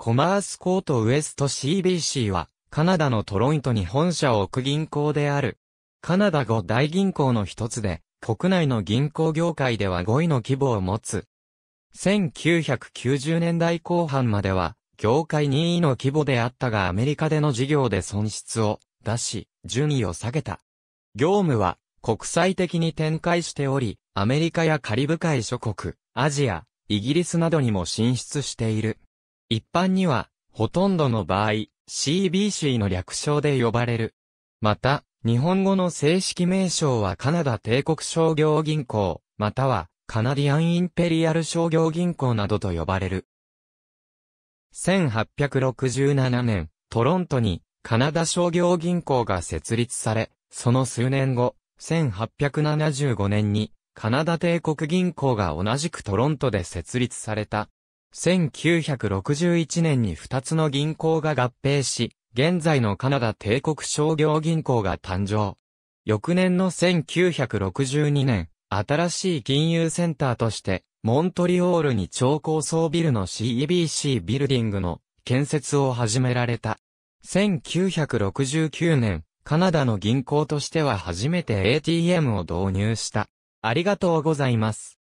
コマースコートウエスト CBC は、カナダのトロイントに本社を置く銀行である。カナダ五大銀行の一つで、国内の銀行業界では5位の規模を持つ。1990年代後半までは、業界2位の規模であったがアメリカでの事業で損失を出し、順位を下げた。業務は国際的に展開しており、アメリカやカリブ海諸国、アジア、イギリスなどにも進出している。一般には、ほとんどの場合、CBC の略称で呼ばれる。また、日本語の正式名称はカナダ帝国商業銀行、またはカナディアンインペリアル商業銀行などと呼ばれる。1867年、トロントにカナダ商業銀行が設立され、その数年後、1875年にカナダ帝国銀行が同じくトロントで設立された。1961年に2つの銀行が合併し、現在のカナダ帝国商業銀行が誕生。翌年の1962年、新しい金融センターとして、モントリオールに超高層ビルの CEBC ビルディングの建設を始められた。1969年、カナダの銀行としては初めて ATM を導入した。ありがとうございます。